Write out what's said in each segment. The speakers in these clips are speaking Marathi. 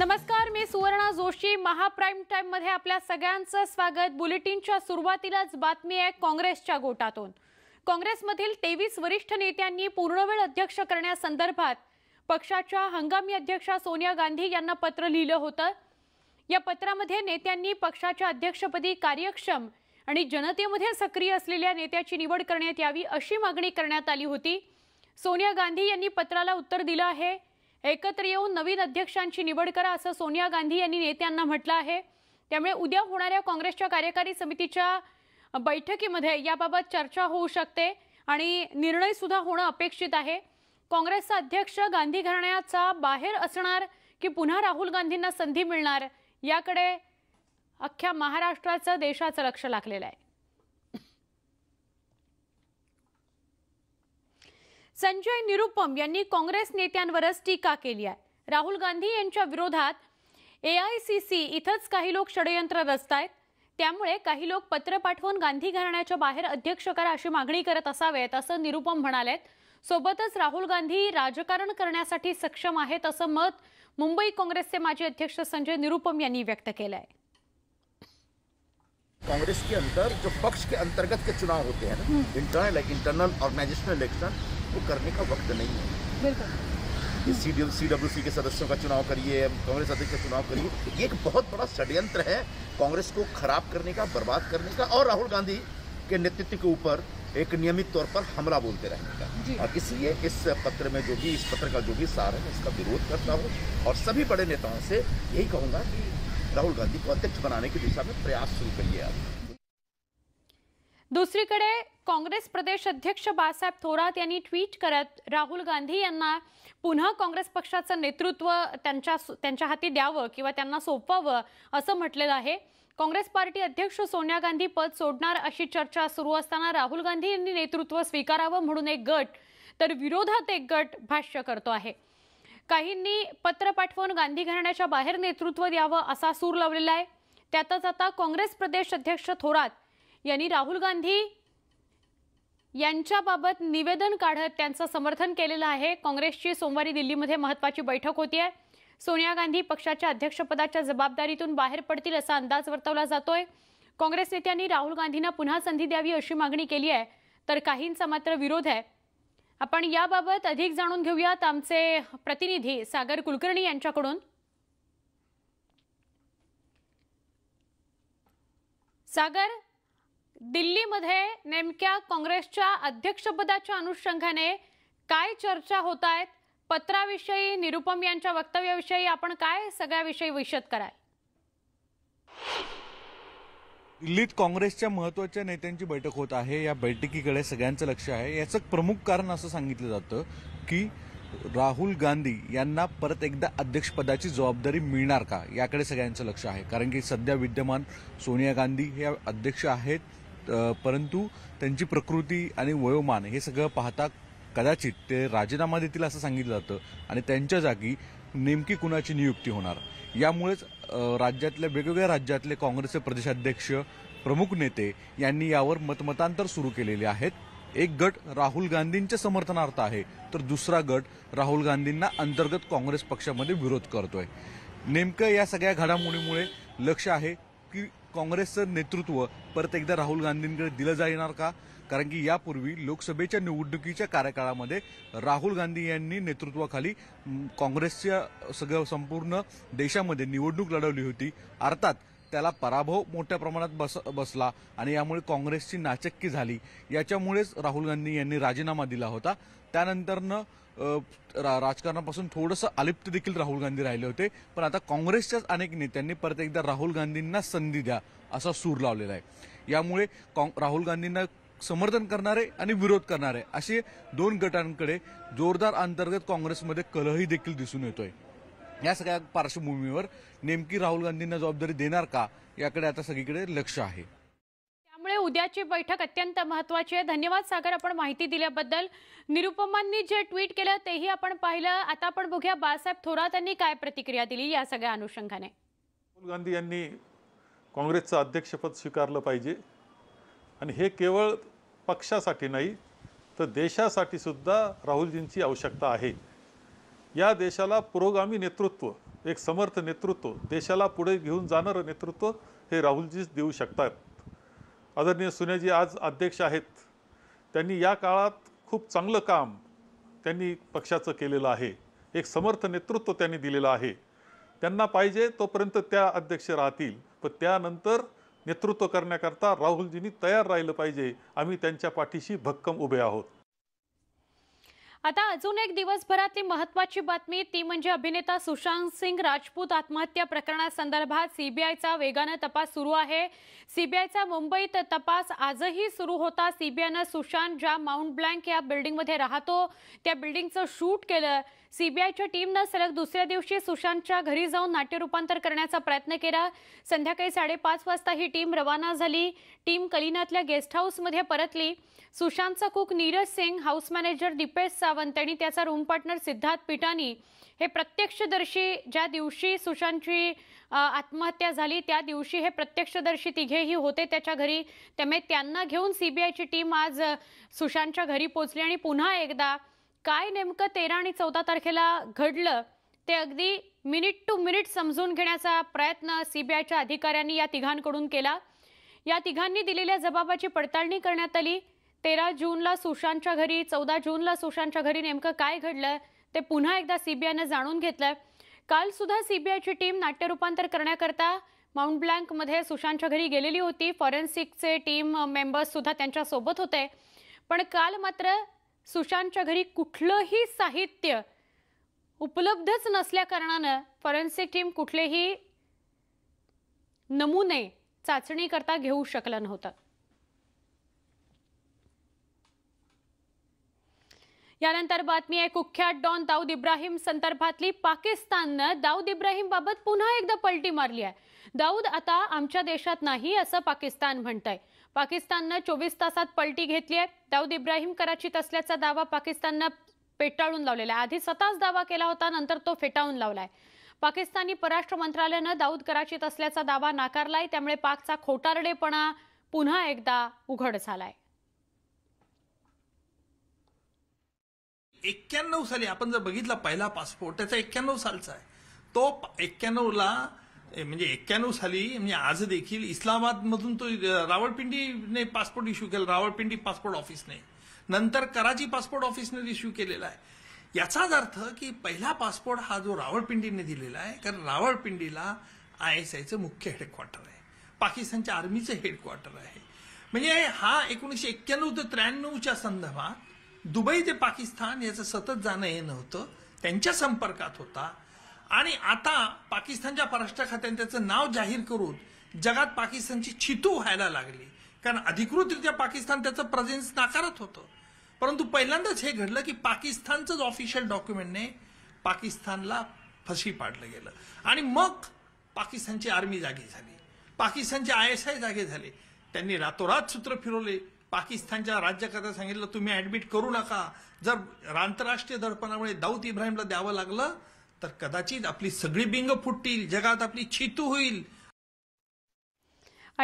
नमस्कार मी सुवर्णा जोशी महाप्राईम टाइम मध्ये आपल्या सगळ्यांचं स्वागत बुलेटिनच्या सुरुवातीलाच बातमी आहे काँग्रेसच्या गोटातून काँग्रेसमधील तेवीस वरिष्ठ नेत्यांनी पूर्णवेळ अध्यक्ष करण्यासंदर्भात पक्षाच्या हंगामी अध्यक्षा सोनिया गांधी यांना पत्र लिहिलं होतं या पत्रामध्ये नेत्यांनी पक्षाच्या अध्यक्षपदी कार्यक्षम आणि जनतेमध्ये सक्रिय असलेल्या नेत्याची निवड करण्यात यावी अशी मागणी करण्यात आली होती सोनिया गांधी यांनी पत्राला उत्तर दिलं आहे एकत्र येऊन नवीन अध्यक्षांची निवड करा असं सोनिया गांधी यांनी नेत्यांना म्हटलं आहे त्यामुळे उद्या होणाऱ्या काँग्रेसच्या कार्यकारी समितीच्या बैठकीमध्ये याबाबत चर्चा होऊ शकते आणि निर्णय सुद्धा होणं अपेक्षित आहे काँग्रेसचा अध्यक्ष गांधी घराण्याचा बाहेर असणार की पुन्हा राहुल गांधींना संधी मिळणार याकडे अख्ख्या महाराष्ट्राचं देशाचं लक्ष लागलेलं आहे संजय निरुपम यांनी काँग्रेस नेत्यांवरच टीका केली आहे राहुल गांधी यांच्या विरोधात ए आय सी सी इथंच काही लोक षडयंत्र रचत आहेत त्यामुळे काही लोक पत्र पाठवून गांधी घराण्याच्या बाहेर अध्यक्ष करा अशी मागणी करत असावेत असं निरुपम म्हणालेत सोबतच राहुल गांधी राजकारण करण्यासाठी सक्षम आहेत असं मत मुंबई काँग्रेसचे माजी अध्यक्ष संजय निरुपम यांनी व्यक्त केलं आहे कांग्रेस के अंदर जो पक्ष के अंतर्गत के चुनाव होते हैं इंटरनल इंटरनल ऑर्गेनाइजेशनल इलेक्शन वो करने का वक्त नहीं है बिल्कुल सी डब्ल्यू सी के सदस्यों का चुनाव करिए कांग्रेस अध्यक्ष का चुनाव करिए ये एक बहुत बड़ा षड्यंत्र है कांग्रेस को खराब करने का बर्बाद करने का और राहुल गांधी के नेतृत्व के ऊपर एक नियमित तौर पर हमला बोलते रहने का और इसलिए इस पत्र में जो भी इस पत्र का जो भी सार है इसका विरोध करता हूँ और सभी बड़े नेताओं से यही कहूँगा कि राहुल गांधी को अध्यक्ष बनाने की दिशा में प्रयास शुरू करिए आप दुसरीकडे काँग्रेस प्रदेश अध्यक्ष बाळासाहेब थोरात यांनी ट्विट करत राहुल गांधी यांना पुन्हा काँग्रेस पक्षाचं नेतृत्व त्यांच्या त्यांच्या हाती द्यावं किंवा त्यांना सोपवावं असं म्हटलेलं आहे काँग्रेस पार्टी अध्यक्ष सोनिया गांधी पद सोडणार अशी चर्चा सुरू असताना राहुल गांधी यांनी नेतृत्व स्वीकारावं म्हणून एक गट तर विरोधात एक गट भाष्य करतो आहे काहींनी पत्र पाठवून गांधी घराण्याच्या बाहेर नेतृत्व द्यावं असा सूर लावलेला आहे त्यातच आता काँग्रेस प्रदेश अध्यक्ष थोरात यांनी राहुल गांधी यांच्याबाबत निवेदन काढत त्यांचं समर्थन केलेलं आहे काँग्रेसची सोमवारी दिल्लीमध्ये महत्वाची बैठक होती आहे सोनिया गांधी पक्षाच्या अध्यक्षपदाच्या जबाबदारीतून बाहेर पडतील असा अंदाज वर्तवला जातोय काँग्रेस नेत्यांनी राहुल गांधींना पुन्हा संधी द्यावी अशी मागणी केली आहे तर काहींचा मात्र विरोध आहे आपण याबाबत अधिक जाणून घेऊयात आमचे प्रतिनिधी सागर कुलकर्णी यांच्याकडून सागर दिल्लीमध्ये नेमक्या काँग्रेसच्या अध्यक्षपदाच्या अनुषंगाने काय चर्चा होत आहेत पत्राविषयी निरुपम यांच्या वक्तव्याविषयी आपण काय सगळ्याविषयी विषद कराय दिल्लीत काँग्रेसच्या महत्वाच्या नेत्यांची बैठक होत आहे या बैठकीकडे सगळ्यांचं लक्ष आहे याचं प्रमुख कारण असं सांगितलं जातं की राहुल गांधी यांना परत एकदा अध्यक्षपदाची जबाबदारी मिळणार का याकडे सगळ्यांचं लक्ष आहे कारण की सध्या विद्यमान सोनिया गांधी हे अध्यक्ष आहेत परंतु त्यांची प्रकृती आणि वयोमान हे सगळं पाहता कदाचित ते राजीनामा देतील असं सांगितलं जातं आणि त्यांच्या जागी नेमकी कुणाची नियुक्ती होणार यामुळेच राज्यातल्या वेगवेगळ्या राज्यातले काँग्रेसचे प्रदेशाध्यक्ष प्रमुख नेते यांनी यावर मतमतांतर सुरू केलेले आहेत एक गट राहुल गांधींच्या समर्थनार्थ आहे तर दुसरा गट राहुल गांधींना अंतर्गत काँग्रेस पक्षामध्ये विरोध करतोय नेमकं या सगळ्या घडामोडीमुळे लक्ष आहे की काँग्रेसचं नेतृत्व परत एकदा राहुल गांधींकडे दिलं जाणार का कारण की यापूर्वी लोकसभेच्या निवडणुकीच्या कार्यकाळामध्ये राहुल गांधी यांनी नेतृत्वाखाली काँग्रेसच्या सगळं संपूर्ण देशामध्ये निवडणूक लढवली होती अर्थात त्याला पराभव मोठ्या प्रमाणात बस बसला आणि यामुळे काँग्रेसची नाचक्की झाली याच्यामुळेच राहुल गांधी यांनी राजीनामा दिला होता त्यानंतरनं रा राजकारणापासून थोडंसं अलिप्त देखील राहुल गांधी राहिले होते पण आता काँग्रेसच्याच अनेक नेत्यांनी परत एकदा राहुल गांधींना संधी द्या असा सूर लावलेला आहे यामुळे राहुल गांधींना समर्थन करणारे आणि विरोध करणारे असे दोन गटांकडे जोरदार अंतर्गत काँग्रेसमध्ये कलही देखील दिसून येतोय या सगळ्या पार्श्वभूमीवर नेमकी राहुल गांधींना जबाबदारी देणार का याकडे आता सगळीकडे लक्ष आहे उद्याची बैठक अत्यंत महत्वाची आहे धन्यवाद सागर आपण माहिती दिल्याबद्दल निरुपमांनी जे ट्विट केलं तेही आपण पाहिलं आता आपण बघूया बाळासाहेब थोरात यांनी काय प्रतिक्रिया दिली या सगळ्या अनुषंगाने राहुल गांधी यांनी काँग्रेसचं अध्यक्षपद स्वीकारलं पाहिजे आणि हे केवळ पक्षासाठी नाही तर देशासाठी सुद्धा राहुलजींची आवश्यकता आहे या देशाला पुरोगामी नेतृत्व एक समर्थ नेतृत्व देशाला पुढे घेऊन जाणारं नेतृत्व हे राहुलजीच देऊ शकतात आदरणीय सुनेजी आज अध्यक्ष आहेत त्यांनी या काळात खूप चांगलं काम त्यांनी पक्षाचं केलेलं आहे एक समर्थ नेतृत्व त्यांनी दिलेलं आहे त्यांना पाहिजे तोपर्यंत त्या अध्यक्ष राहतील पण त्यानंतर नेतृत्व करण्याकरता राहुलजींनी तयार राहिलं पाहिजे आम्ही त्यांच्या पाठीशी भक्कम उभे आहोत आता अजून एक दिवसभरातली महत्वाची बातमी ती म्हणजे अभिनेता सुशांत सिंग राजपूत आत्महत्या प्रकरणासंदर्भात सीबीआयचा वेगानं तपास सुरू आहे सीबीआयचा मुंबईत तपास आजही सुरू होता सीबीआयनं सुशांत ज्या माउंट ब्लँक या बिल्डिंगमध्ये राहतो त्या बिल्डिंगचं शूट केलं सीबीआयच्या टीमनं सलग दुसऱ्या दिवशी सुशांतच्या घरी जाऊन नाट्य रूपांतर करण्याचा प्रयत्न केला संध्याकाळी साडेपाच वाजता ही टीम रवाना झाली टीम कलिनातल्या गेस्ट हाऊसमध्ये परतली सुशांतचा cook Neeraj Singh house manager Dipesh Sawant आणि त्याचा रूम पार्टनर सिद्धार्थ पिठानी हे प्रत्यक्षदर्शी ज्या दिवशी सुशांतची आत्महत्या झाली त्या दिवशी हे प्रत्यक्षदर्शी तिघेही होते त्याच्या घरी त्यामुळे त्यांना घेऊन सीबीआयची टीम आज सुशांतच्या घरी पोचली आणि पुन्हा एकदा काय नेमकं तेरा आणि चौदा तारखेला घडलं ते अगदी मिनिट टू मिनिट समजून घेण्याचा प्रयत्न सीबीआयच्या अधिकाऱ्यांनी या तिघांकडून केला या तिघांनी दिलेल्या जबाबाची पडताळणी करण्यात आली तेरा जूनला सुशांतच्या घरी चौदा जूनला सुशांतच्या घरी नेमकं काय घडलंय ते पुन्हा एकदा सीबीआयनं जाणून घेतलंय काल सुद्धा सीबीआयची टीम नाट्य रूपांतर करण्याकरता माउंट ब्लँकमध्ये सुशांतच्या घरी गेलेली होती फॉरेन्सिकचे टीम मेंबर्स सुद्धा त्यांच्या सोबत होते पण काल मात्र सुशांतच्या घरी कुठलंही साहित्य उपलब्धच नसल्या कारणानं फॉरेन्सिक टीम कुठलेही नमुने चाचणीकरता घेऊ शकलं नव्हतं यानंतर बातमी आहे कुख्यात डॉन दाऊद इब्राहिम संदर्भातली पाकिस्ताननं दाऊद इब्राहिमबाबत पुन्हा एकदा पलटी मारली आहे दाऊद आता आमच्या देशात नाही असं पाकिस्तान म्हणत आहे पाकिस्ताननं चोवीस तासात पलटी घेतली आहे दाऊद इब्राहिम कराचीत असल्याचा दावा पाकिस्ताननं फेटाळून लावलेला आहे आधी स्वतःच दावा केला होता नंतर तो फेटाळून लावलाय पाकिस्तानी परराष्ट्र मंत्रालयानं दाऊद कराचीत असल्याचा दावा नाकारलाय त्यामुळे पाकचा खोटारडेपणा पुन्हा एकदा उघड झालाय एक्क्याण्णव साली आपण जर बघितला पहिला पासपोर्ट त्याचा एक्क्याण्णव सालचा आहे तो एक्क्याण्णवला म्हणजे एक्क्याण्णव साली म्हणजे आज देखील इस्लामाबादमधून तो रावळपिंडीने पासपोर्ट इश्यू केला रावळपिंडी पासपोर्ट ऑफिसने नंतर कराची पासपोर्ट ऑफिसने इश्यू केलेला आहे याचाच अर्थ की पहिला पासपोर्ट हा जो रावळपिंडीने दिलेला आहे कारण रावळपिंडीला आय एस आयचं मुख्य हेडक्वार्टर आहे पाकिस्तानच्या आर्मीचं हेडक्वार्टर आहे म्हणजे हा एकोणीसशे एक्क्याण्णव ते त्र्याण्णवच्या संदर्भात दुबई ते पाकिस्तान याचं सतत जाणं हे नव्हतं त्यांच्या संपर्कात होता आणि आता पाकिस्तानच्या परराष्ट्र खात्याने त्याचं नाव जाहीर करून जगात पाकिस्तानची छितू व्हायला लागली कारण अधिकृतरित्या पाकिस्तान त्याचं प्रेझेन्स नाकारत होतं परंतु पहिल्यांदाच हे घडलं की पाकिस्तानचंच ऑफिशियल डॉक्युमेंटने पाकिस्तानला फशी पाडलं गेलं आणि मग पाकिस्तानची आर्मी जागी झाली पाकिस्तानचे आय एस आय जागे झाले त्यांनी रातोरात सूत्र फिरवले पाकिस्तानच्या राज्यकर्त्या सांगितलं तुम्ही ॲडमिट करू नका जर आंतरराष्ट्रीय दडपणामुळे दाऊद इब्राहिमला द्यावं लागलं तर कदाचित आपली सगळी बिंग फुटतील जगात आपली छितू होईल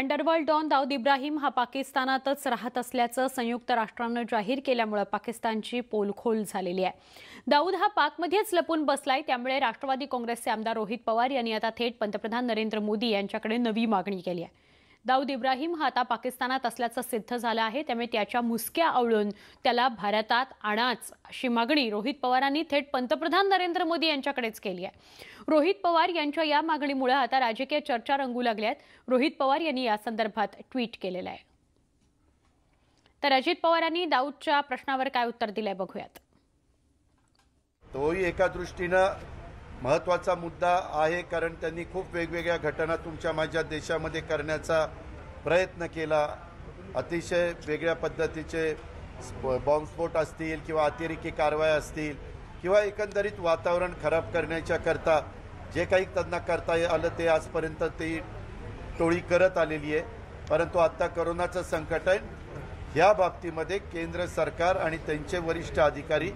अंडरवर्ल्ड डॉन दाऊद इब्राहिम हा पाकिस्तानातच राहत असल्याचं संयुक्त राष्ट्रानं जाहीर केल्यामुळे पाकिस्तानची पोलखोल झालेली आहे दाऊद हा पाकमध्येच लपून बसलाय त्यामुळे राष्ट्रवादी काँग्रेसचे आमदार रोहित पवार यांनी आता थेट पंतप्रधान नरेंद्र मोदी यांच्याकडे नवी मागणी केली आहे दाऊद इब्राहिम हा आता पाकिस्तानात असल्याचं सिद्ध झालं आहे त्यामुळे त्याच्या मुसक्या आवळून त्याला भारतात आणाच अशी मागणी रोहित पवारांनी थेट पंतप्रधान नरेंद्र मोदी यांच्याकडेच केली आहे रोहित पवार यांच्या या मागणीमुळे आता राजकीय चर्चा रंगू लागल्यात रोहित पवार यांनी या संदर्भात ट्विट केलेलं आहे तर अजित पवारांनी दाऊदच्या प्रश्नावर काय उत्तर दिलंय बघूयात तोही एका दृष्टीनं महत्त्वाचा मुद्दा आहे कारण त्यांनी खूप वेगवेगळ्या घटना तुमच्या माझ्या देशामध्ये करण्याचा प्रयत्न केला अतिशय वेगळ्या पद्धतीचे बॉम्बस्फोट असतील किंवा अतिरेकी कारवाया असतील किंवा एकंदरीत वातावरण खराब करण्याच्याकरता जे काही त्यांना करता आलं ते आजपर्यंत ती टोळी करत आलेली आहे परंतु आत्ता करोनाचं संकट आहे ह्या बाबतीमध्ये केंद्र सरकार आणि त्यांचे वरिष्ठ अधिकारी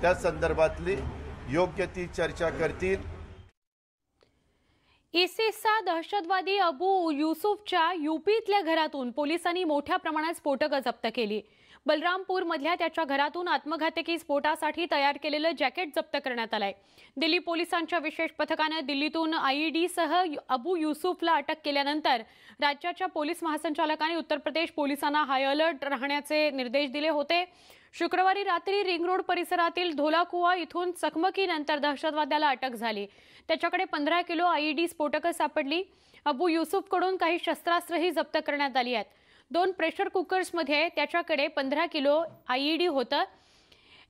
त्या संदर्भातली योग्य ती चर्चा करतील इसिसचा दहशतवादी अबू युसुफच्या युपीतल्या घरातून पोलिसांनी मोठ्या प्रमाणात स्फोटकं जप्त केली बलरामपूरमधल्या त्याच्या घरातून आत्मघातकी स्फोटासाठी तयार केलेलं जॅकेट जप्त करण्यात आलंय दिल्ली पोलिसांच्या विशेष पथकानं दिल्लीतून आयईडीसह अबू युसुफला अटक केल्यानंतर राज्याच्या पोलीस महासंचालकांनी उत्तर प्रदेश पोलिसांना हाय अलर्ट राहण्याचे निर्देश दिले होते शुक्रवारी रात्री रिंग रोड परिसरातील धोलाकुवा इथून चकमकीनंतर दहशतवाद्याला अटक झाली त्याच्याकडे पंधरा किलो आयईडी e स्फोटकं सापडली अबू युसुफकडून काही शस्त्रास्त्रही जप्त करण्यात आली आहेत दोन प्रेशर कुकर्समध्ये त्याच्याकडे पंधरा किलो आयईडी e होतं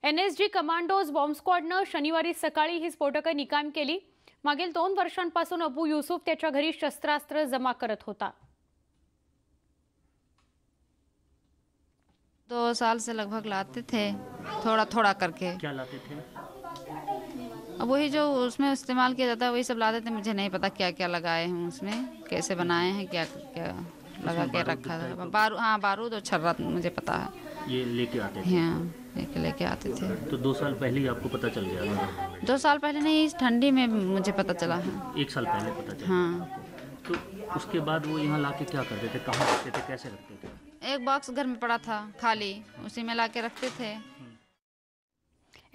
एन एस जी कमांडोज बॉम्बस्क्वॉडनं शनिवारी सकाळी ही स्फोटकं निकाम केली मागील दोन वर्षांपासून अबू युसुफ त्याच्या घरी शस्त्रास्त्र जमा करत होता दो साल से लगभग लाते थे थोड़ा थोड़ा करके क्या लाते थे अब वही जो उसमें इस्तेमाल किया जाता है वही सब लाते थे मुझे नहीं पता क्या क्या लगाए हैं उसमें कैसे बनाए हैं क्या क्या लगा के रखा था तो? बारू हाँ बारूद और छर्रा मुझे पता है ये लेके आते थे हाँ लेके लेके आते थे तो दो साल पहले ही आपको पता चल गया दो साल पहले नहीं इस ठंडी में मुझे पता चला है एक साल पहले पता चला हाँ तो उसके बाद वो यहाँ ला के क्या करते थे कहाँ रखते थे कैसे रखते थे एक बॉक्स घर में पड़ा था खाली उसी में लाके रखते थे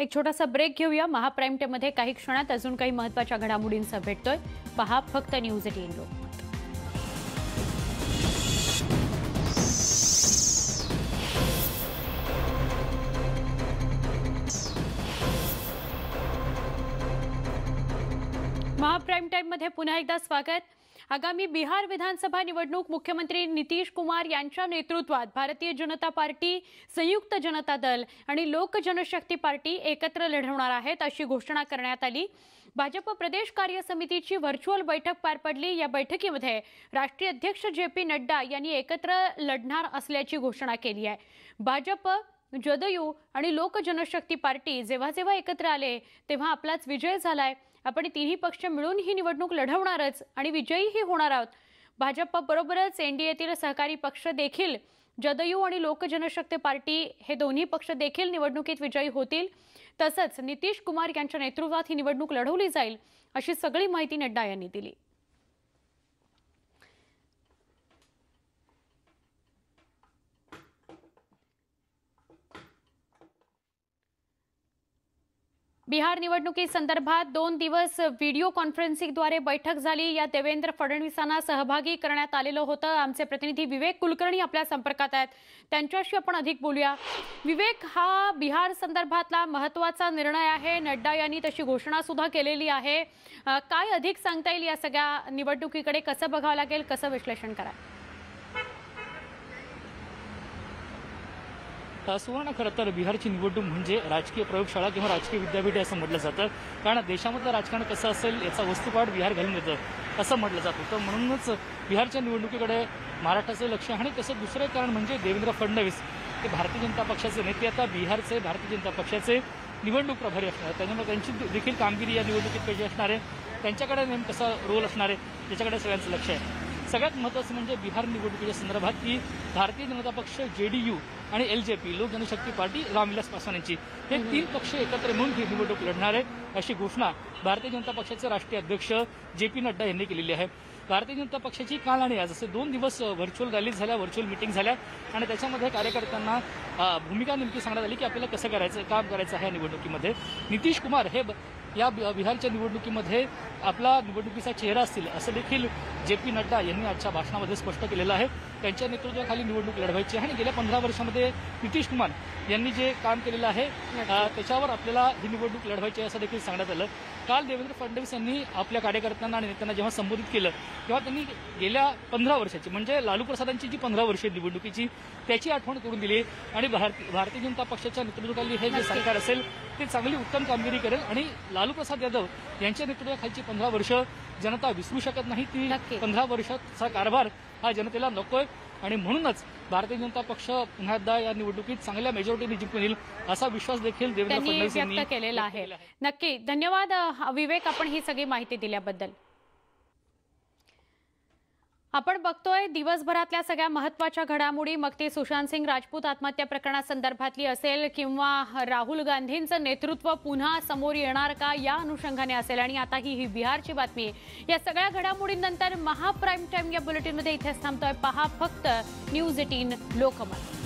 एक छोटासा ब्रेक घेऊया महाप्राईम मध्ये काही क्षणात अजून काही महत्वाच्या घडामोडींचा भेटतोय पहा फक्त न्यूज एटीन लोक महाप्राईम मध्ये पुन्हा एकदा स्वागत आगामी बिहार विधानसभा निवडणूक मुख्यमंत्री नितीश कुमार यांच्या नेतृत्वात भारतीय जनता पार्टी संयुक्त जनता दल आणि लोक जनशक्ती पार्टी एकत्र लढवणार आहेत अशी घोषणा करण्यात आली भाजप प्रदेश कार्य समितीची व्हर्च्युअल बैठक पार पडली या बैठकीमध्ये राष्ट्रीय अध्यक्ष जे पी नड्डा यांनी एकत्र लढणार असल्याची घोषणा केली आहे भाजप जदयू आणि लोक जनशक्ती पार्टी जेव्हा जेव्हा एकत्र आले तेव्हा आपलाच विजय झालाय आपण तिन्ही पक्ष मिळून ही निवडणूक लढवणारच आणि विजयीही होणार आहोत भाजपबरोबरच एन डी सहकारी पक्ष देखील जदयू आणि लोक जनशक्ती पार्टी हे दोन्ही पक्ष देखील निवडणुकीत विजयी होतील तसंच नितीश कुमार यांच्या नेतृत्वात ही निवडणूक लढवली जाईल अशी सगळी माहिती नड्डा यांनी दिली बिहार निवडणुकीसंदर्भात दोन दिवस व्हिडिओ कॉन्फरन्सिंगद्वारे बैठक झाली या देवेंद्र फडणवीसांना सहभागी करण्यात आलेलं होतं आमचे प्रतिनिधी विवेक कुलकर्णी आपल्या संपर्कात आहेत त्यांच्याशी आपण अधिक बोलूया विवेक हा बिहार संदर्भातला महत्त्वाचा निर्णय आहे नड्डा यांनी तशी घोषणासुद्धा केलेली आहे काय अधिक सांगता येईल या सगळ्या निवडणुकीकडे कसं बघावं लागेल कसं विश्लेषण करावं सुवर्ण खरं तर बिहारची निवडणूक म्हणजे राजकीय प्रयोगशाळा किंवा राजकीय विद्यापीठ असं म्हटलं जातं कारण देशामधलं राजकारण कसं असेल याचा वस्तुपाठ बिहार घालून येतं असं म्हटलं जातं तर म्हणूनच बिहारच्या निवडणुकीकडे महाराष्ट्राचं लक्ष आणि तसं दुसरं कारण म्हणजे देवेंद्र फडणवीस हे भारतीय जनता पक्षाचे नेते आता बिहारचे भारतीय जनता पक्षाचे निवडणूक प्रभारी असणार त्याच्यामुळे त्यांची देखील कामगिरी या निवडणुकीत कशी असणार आहे त्यांच्याकडे नेमकं कसा रोल असणार आहे त्याच्याकडे सगळ्यांचं लक्ष आहे सगळ्यात महत्त्वाचं म्हणजे बिहार निवडणुकीच्या संदर्भात की भारतीय जनता पक्ष जेडीयू आणि एल जे पी लोक जनशक्ती पार्टी रामविलास पासवान यांची हे तीन पक्ष एकत्र मिळून ही निवडणूक लढणार आहे अशी घोषणा भारतीय जनता पक्षाचे राष्ट्रीय अध्यक्ष जे पी नड्डा यांनी केलेली आहे भारतीय जनता पक्षाची काल आणि आज असे दोन दिवस व्हर्च्युअल रॅली झाल्या व्हर्च्युअल मिटिंग झाल्या आणि त्याच्यामध्ये कार्यकर्त्यांना भूमिका नेमकी सांगण्यात आली की आपल्याला कसं करायचं काम करायचं आहे या निवडणुकीमध्ये नितीश कुमार हे या बिहारच्या निवडणुकीमध्ये आपला निवडणुकीचा चेहरा असतील असं देखील जे पी नड्डा यांनी आजच्या भाषणामध्ये स्पष्ट केलेलं आहे त्यांच्या नेतृत्वाखाली निवडणूक लढवायची आहे आणि गेल्या पंधरा वर्षामध्ये नितीश कुमार यांनी जे काम केलेलं आहे त्याच्यावर आपल्याला ही निवडणूक लढवायची असं देखील सांगण्यात आलं काल देवेंद्र फडणवीस यांनी आपल्या कार्यकर्त्यांना आणि नेत्यांना जेव्हा संबोधित केलं तेव्हा त्यांनी गेल्या पंधरा वर्षाची म्हणजे लालू प्रसादांची जी पंधरा वर्षे निवडणुकीची त्याची आठवण करून दिली आणि भारतीय जनता पक्षाच्या नेतृत्वाखाली हे जे सरकार असेल ते चांगली उत्तम कामगिरी करेल आणि लालू प्रसाद यादव यांच्या नेतृत्वाखालची पंधरा वर्ष जनता विसरू शकत नाही ती पंधरा वर्षाचा कारभार हा जनतेला नकोय आणि म्हणूनच भारतीय जनता पक्ष पुन्हा एकदा या निवडणुकीत चांगल्या मेजॉरिटीने जिंकून येईल असा विश्वास देखील देवेंद्र फडणवीस यांनी व्यक्त केलेला आहे नक्की धन्यवाद विवेक आपण ही सगळी माहिती दिल्याबद्दल आपण बघतोय दिवसभरातल्या सगळ्या महत्वाच्या घडामोडी मग ते सुशांत सिंग राजपूत आत्महत्या प्रकरणासंदर्भातली असेल किंवा राहुल गांधींचं नेतृत्व पुन्हा समोर येणार का या अनुषंगाने असेल आणि आता ही ही बिहारची बातमी या सगळ्या घडामोडींनंतर महाप्राईम टाईम या बुलेटिनमध्ये इथेच थांबतोय पहा फक्त न्यूज एटीन लोकमत